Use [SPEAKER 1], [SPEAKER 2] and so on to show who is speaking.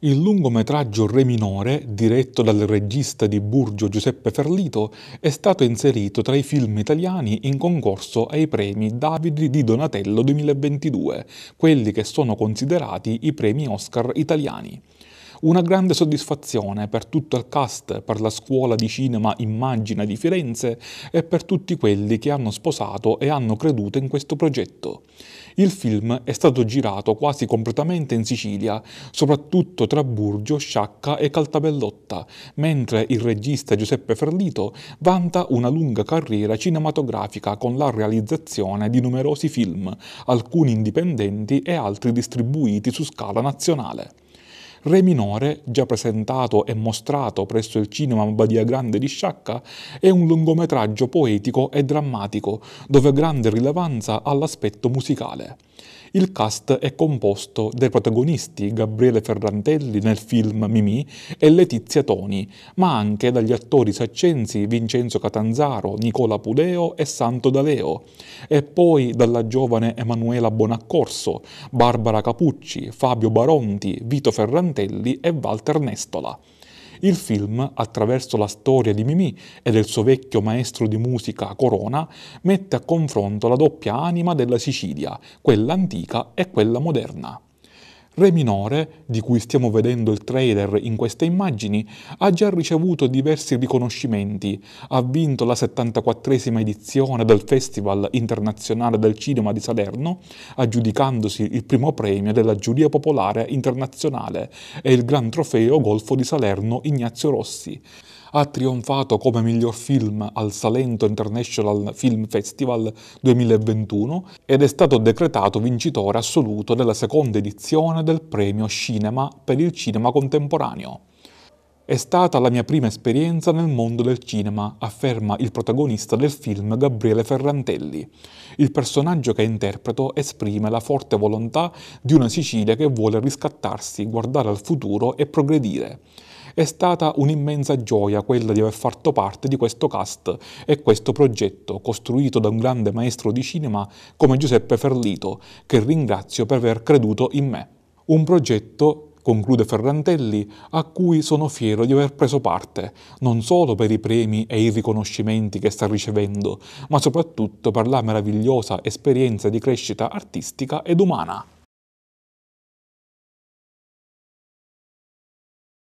[SPEAKER 1] Il lungometraggio Re minore, diretto dal regista di Burgio Giuseppe Ferlito, è stato inserito tra i film italiani in concorso ai premi Davide di Donatello 2022, quelli che sono considerati i premi Oscar italiani. Una grande soddisfazione per tutto il cast, per la scuola di cinema Immagina di Firenze e per tutti quelli che hanno sposato e hanno creduto in questo progetto. Il film è stato girato quasi completamente in Sicilia, soprattutto tra Burgio, Sciacca e Caltabellotta, mentre il regista Giuseppe Ferlito vanta una lunga carriera cinematografica con la realizzazione di numerosi film, alcuni indipendenti e altri distribuiti su scala nazionale. Re minore, già presentato e mostrato presso il cinema Badia Grande di Sciacca, è un lungometraggio poetico e drammatico, dove grande rilevanza ha l'aspetto musicale. Il cast è composto dai protagonisti Gabriele Ferrantelli nel film Mimì e Letizia Toni, ma anche dagli attori saccensi Vincenzo Catanzaro, Nicola Pudeo e Santo D'Aleo, e poi dalla giovane Emanuela Bonaccorso, Barbara Capucci, Fabio Baronti, Vito Ferrantelli e Walter Nestola. Il film, attraverso la storia di Mimì e del suo vecchio maestro di musica Corona, mette a confronto la doppia anima della Sicilia, quella antica e quella moderna. Re minore, di cui stiamo vedendo il trailer in queste immagini, ha già ricevuto diversi riconoscimenti, ha vinto la 74esima edizione del Festival internazionale del cinema di Salerno, aggiudicandosi il primo premio della giuria popolare internazionale e il Gran Trofeo Golfo di Salerno Ignazio Rossi ha trionfato come miglior film al Salento International Film Festival 2021 ed è stato decretato vincitore assoluto della seconda edizione del premio Cinema per il cinema contemporaneo. È stata la mia prima esperienza nel mondo del cinema, afferma il protagonista del film Gabriele Ferrantelli. Il personaggio che interpreto esprime la forte volontà di una Sicilia che vuole riscattarsi, guardare al futuro e progredire. È stata un'immensa gioia quella di aver fatto parte di questo cast e questo progetto costruito da un grande maestro di cinema come Giuseppe Ferlito, che ringrazio per aver creduto in me. Un progetto conclude Ferrantelli, a cui sono fiero di aver preso parte, non solo per i premi e i riconoscimenti che sta ricevendo, ma soprattutto per la meravigliosa esperienza di crescita artistica ed umana.